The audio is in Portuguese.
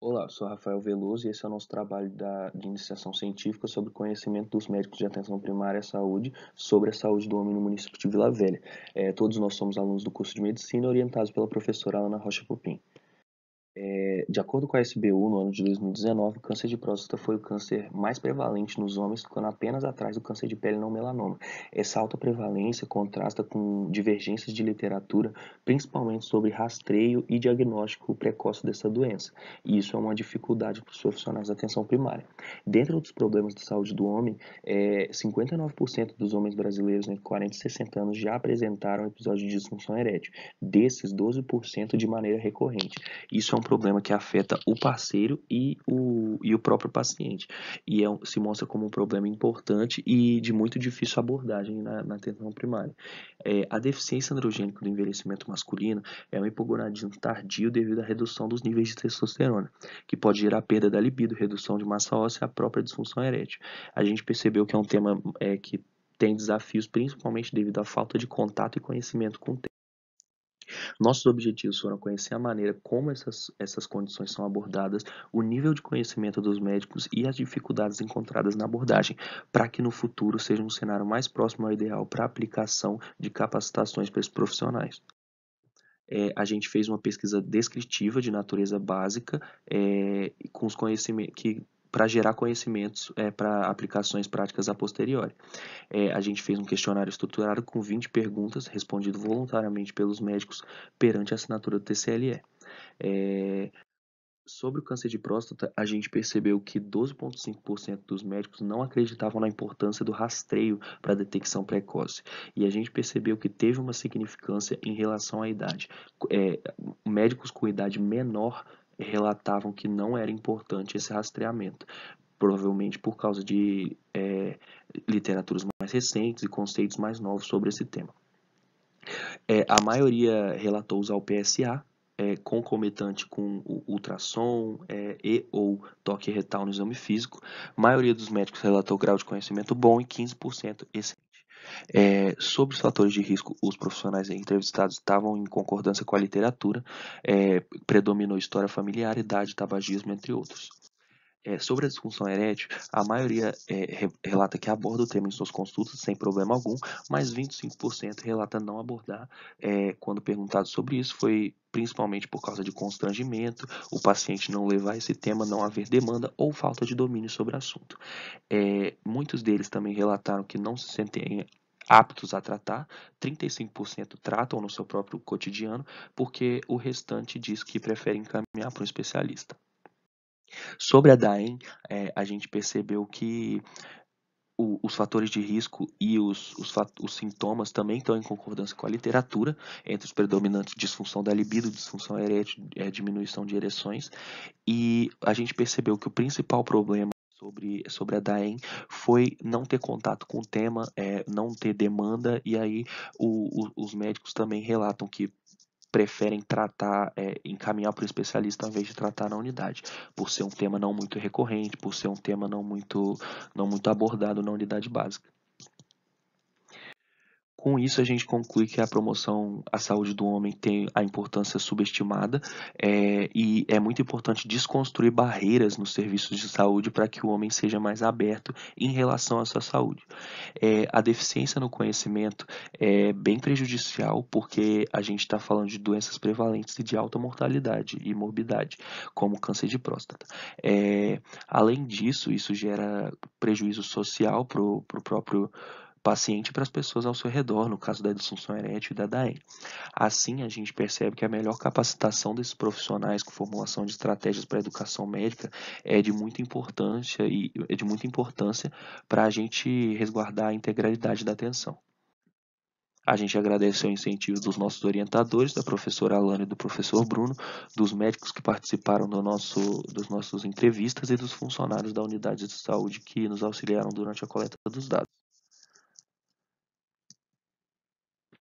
Olá, sou Rafael Veloso e esse é o nosso trabalho da, de iniciação científica sobre conhecimento dos médicos de atenção primária à saúde sobre a saúde do homem no município de Vila Velha. É, todos nós somos alunos do curso de medicina orientados pela professora Ana Rocha Pupim. É, de acordo com a SBU, no ano de 2019, o câncer de próstata foi o câncer mais prevalente nos homens, ficando apenas atrás do câncer de pele não melanoma. Essa alta prevalência contrasta com divergências de literatura, principalmente sobre rastreio e diagnóstico precoce dessa doença. E isso é uma dificuldade para os profissionais da atenção primária. Dentro dos problemas de saúde do homem, é, 59% dos homens brasileiros entre 40 e 60 anos já apresentaram episódio de disfunção erétil. Desses, 12% de maneira recorrente. Isso é um problema que afeta o parceiro e o, e o próprio paciente. E é, se mostra como um problema importante e de muito difícil abordagem na, na atenção primária. É, a deficiência androgênica do envelhecimento masculino é um hipogonadismo tardio devido à redução dos níveis de testosterona, que pode gerar perda da libido, redução de massa óssea e a própria disfunção erétil. A gente percebeu que é um tema é, que tem desafios, principalmente devido à falta de contato e conhecimento com o nossos objetivos foram conhecer a maneira como essas, essas condições são abordadas, o nível de conhecimento dos médicos e as dificuldades encontradas na abordagem, para que no futuro seja um cenário mais próximo ao ideal para a aplicação de capacitações para esses profissionais. É, a gente fez uma pesquisa descritiva de natureza básica é, com os conhecimentos que para gerar conhecimentos é, para aplicações práticas a posteriori. É, a gente fez um questionário estruturado com 20 perguntas, respondido voluntariamente pelos médicos perante a assinatura do TCLE. É, sobre o câncer de próstata, a gente percebeu que 12,5% dos médicos não acreditavam na importância do rastreio para detecção precoce. E a gente percebeu que teve uma significância em relação à idade. É, médicos com idade menor relatavam que não era importante esse rastreamento, provavelmente por causa de é, literaturas mais recentes e conceitos mais novos sobre esse tema. É, a maioria relatou usar o PSA, é, concomitante com o ultrassom é, e ou toque retal no exame físico. A maioria dos médicos relatou grau de conhecimento bom e 15% excelente. É, sobre os fatores de risco, os profissionais entrevistados estavam em concordância com a literatura, é, predominou história familiar, idade, tabagismo, entre outros. É, sobre a disfunção erétil, a maioria é, re, relata que aborda o tema em suas consultas sem problema algum, mas 25% relata não abordar. É, quando perguntado sobre isso, foi principalmente por causa de constrangimento, o paciente não levar esse tema, não haver demanda ou falta de domínio sobre o assunto. É, muitos deles também relataram que não se sentem aptos a tratar, 35% tratam no seu próprio cotidiano, porque o restante diz que prefere encaminhar para um especialista. Sobre a DAEM, é, a gente percebeu que os fatores de risco e os, os, os, sintomas também estão em concordância com a literatura, entre os predominantes disfunção da libido, disfunção erétil, é, diminuição de ereções, e a gente percebeu que o principal problema sobre, sobre a Daen foi não ter contato com o tema, é, não ter demanda, e aí o, o, os médicos também relatam que preferem tratar, é, encaminhar para o especialista ao invés de tratar na unidade, por ser um tema não muito recorrente, por ser um tema não muito, não muito abordado na unidade básica. Com isso, a gente conclui que a promoção à saúde do homem tem a importância subestimada é, e é muito importante desconstruir barreiras nos serviços de saúde para que o homem seja mais aberto em relação à sua saúde. É, a deficiência no conhecimento é bem prejudicial porque a gente está falando de doenças prevalentes e de alta mortalidade e morbidade, como câncer de próstata. É, além disso, isso gera prejuízo social para o próprio paciente para as pessoas ao seu redor, no caso da disfunção erétil e da dae. Assim, a gente percebe que a melhor capacitação desses profissionais com formulação de estratégias para a educação médica é de muita importância e é de muita importância para a gente resguardar a integralidade da atenção. A gente agradece o incentivo dos nossos orientadores, da professora Alana e do professor Bruno, dos médicos que participaram do nosso, dos nossos entrevistas e dos funcionários da unidade de saúde que nos auxiliaram durante a coleta dos dados.